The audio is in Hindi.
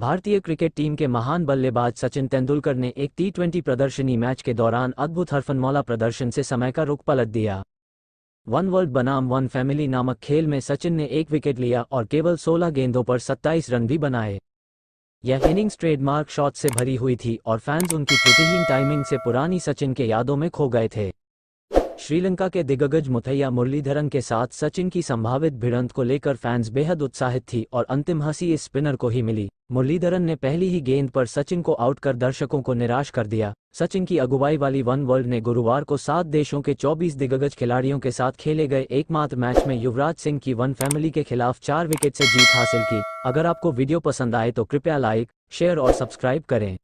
भारतीय क्रिकेट टीम के महान बल्लेबाज सचिन तेंदुलकर ने एक टी प्रदर्शनी मैच के दौरान अद्भुत हरफनमौला प्रदर्शन से समय का रुख पलट दिया वन वर्ल्ड बनाम वन फैमिली नामक खेल में सचिन ने एक विकेट लिया और केवल 16 गेंदों पर 27 रन भी बनाए यह इनिंग्स ट्रेडमार्क शॉट से भरी हुई थी और फैंस उनकी त्रुटिहीन टाइमिंग से पुरानी सचिन के यादों में खो गए थे श्रीलंका के दिग्गज मुथैया मुरलीधरन के साथ सचिन की संभावित भिड़ंत को लेकर फैंस बेहद उत्साहित थी और अंतिम हंसी इस स्पिनर को ही मिली मुरलीधरन ने पहली ही गेंद पर सचिन को आउट कर दर्शकों को निराश कर दिया सचिन की अगुवाई वाली वन वर्ल्ड ने गुरुवार को सात देशों के 24 दिग्गज खिलाड़ियों के साथ खेले गए एकमात्र मैच में युवराज सिंह की वन फैमिली के खिलाफ चार विकेट से जीत हासिल की अगर आपको वीडियो पसंद आए तो कृपया लाइक शेयर और सब्सक्राइब करें